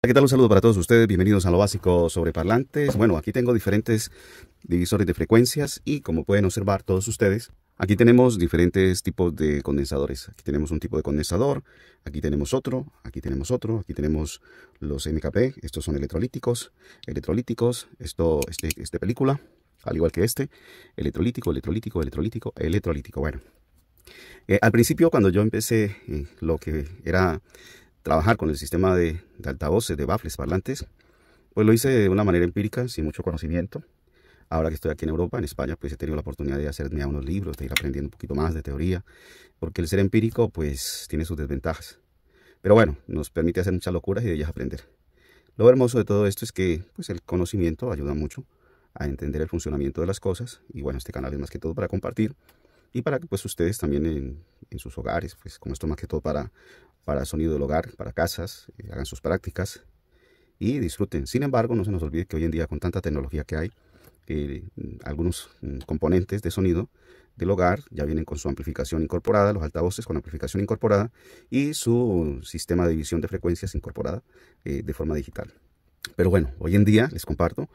¿Qué tal? Un saludo para todos ustedes. Bienvenidos a lo básico sobre parlantes. Bueno, aquí tengo diferentes divisores de frecuencias y como pueden observar todos ustedes, aquí tenemos diferentes tipos de condensadores. Aquí tenemos un tipo de condensador, aquí tenemos otro, aquí tenemos otro, aquí tenemos los MKP, estos son electrolíticos, electrolíticos, esto, este, de este película, al igual que este, electrolítico, electrolítico, electrolítico, electrolítico. Bueno, eh, al principio cuando yo empecé eh, lo que era trabajar con el sistema de, altavoces, de bafles parlantes, pues lo hice de una manera empírica, sin mucho conocimiento. Ahora que estoy aquí en Europa, en España, pues he tenido la oportunidad de hacerme unos libros, de ir aprendiendo un poquito más de teoría, porque el ser empírico, pues, tiene sus desventajas. Pero bueno, nos permite hacer muchas locuras y de ellas aprender. Lo hermoso de todo esto es que, pues, el conocimiento ayuda mucho a entender el funcionamiento de las cosas, y bueno, este canal es más que todo para compartir y para que pues ustedes también en, sus hogares, pues como esto más que todo para, para sonido del hogar, para casas, eh, hagan sus prácticas y disfruten. Sin embargo, no se nos olvide que hoy en día con tanta tecnología que hay, eh, algunos mm, componentes de sonido del hogar ya vienen con su amplificación incorporada, los altavoces con amplificación incorporada y su sistema de división de frecuencias incorporada eh, de forma digital. Pero bueno, hoy en día les comparto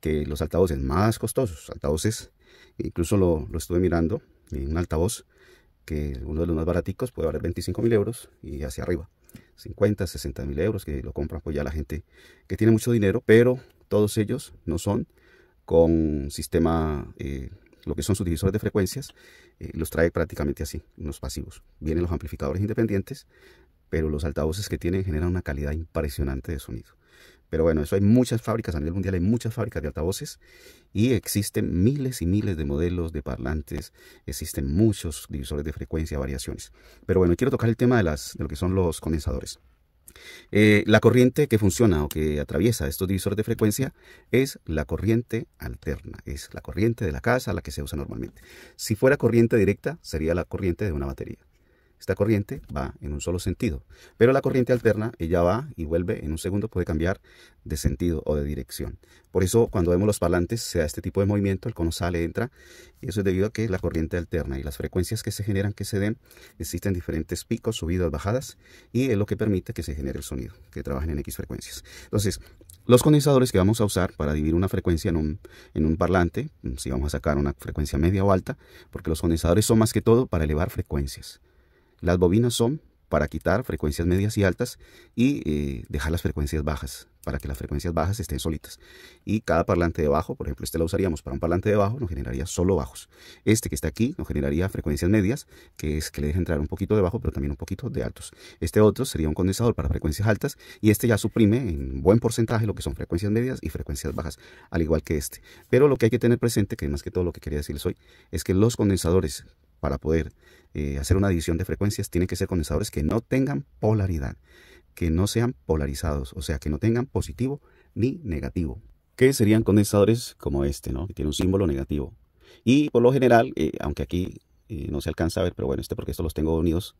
que los altavoces más costosos, altavoces, incluso lo, lo estuve mirando, un altavoz que uno de los más baraticos puede valer 25 mil euros y hacia arriba 50 60 mil euros que lo compran pues ya la gente que tiene mucho dinero pero todos ellos no son con sistema eh, lo que son sus divisores de frecuencias eh, los trae prácticamente así unos pasivos vienen los amplificadores independientes pero los altavoces que tienen generan una calidad impresionante de sonido pero bueno, eso hay muchas fábricas a nivel mundial, hay muchas fábricas de altavoces y existen miles y miles de modelos de parlantes, existen muchos divisores de frecuencia, variaciones. Pero bueno, quiero tocar el tema de, las, lo que son los condensadores. Eh, la corriente que funciona o que atraviesa estos divisores de frecuencia es la corriente alterna, es la corriente de la casa, la que se usa normalmente. Si fuera corriente directa, sería la corriente de una batería. Esta corriente va en un solo sentido, pero la corriente alterna, ella va y vuelve en un segundo, puede cambiar de sentido o de dirección. Por eso cuando vemos los parlantes se da este tipo de movimiento, el cono sale, entra, y eso es debido a que la corriente alterna y las frecuencias que se generan, que se den, existen diferentes picos, subidas, bajadas, y es lo que permite que se genere el sonido, que trabajen en X frecuencias. Entonces, los condensadores que vamos a usar para dividir una frecuencia en un, en un parlante, si vamos a sacar una frecuencia media o alta, porque los condensadores son más que todo para elevar frecuencias. Las bobinas son para quitar frecuencias medias y altas y eh, dejar las frecuencias bajas, para que las frecuencias bajas estén solitas. Y cada parlante de bajo, por ejemplo, este lo usaríamos para un parlante de bajo, nos generaría solo bajos. Este que está aquí nos generaría frecuencias medias, que es que le deja entrar un poquito de bajo, pero también un poquito de altos. Este otro sería un condensador para frecuencias altas y este ya suprime en buen porcentaje lo que son frecuencias medias y frecuencias bajas, al igual que este. Pero lo que hay que tener presente, que más que todo lo que quería decirles hoy, es que los condensadores para poder eh, hacer una división de frecuencias, tienen que ser condensadores que no tengan polaridad, que no sean polarizados, o sea, que no tengan positivo ni negativo. Que serían condensadores como este, ¿no? Que tiene un símbolo negativo. Y por lo general, eh, aunque aquí eh, no se alcanza a ver, pero bueno, este porque estos los tengo unidos,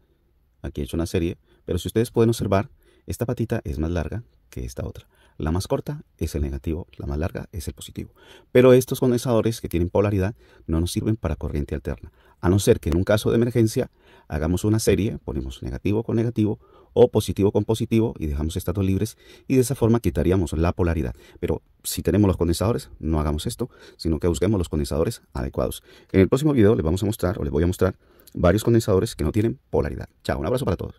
aquí he hecho una serie, pero si ustedes pueden observar, esta patita es más larga que esta otra. La más corta es el negativo, la más larga es el positivo. Pero estos condensadores que tienen polaridad no nos sirven para corriente alterna a no ser que en un caso de emergencia hagamos una serie, ponemos negativo con negativo o positivo con positivo y dejamos estados libres y de esa forma quitaríamos la polaridad. Pero si tenemos los condensadores, no hagamos esto, sino que busquemos los condensadores adecuados. En el próximo video les vamos a mostrar o les voy a mostrar varios condensadores que no tienen polaridad. Chao, un abrazo para todos.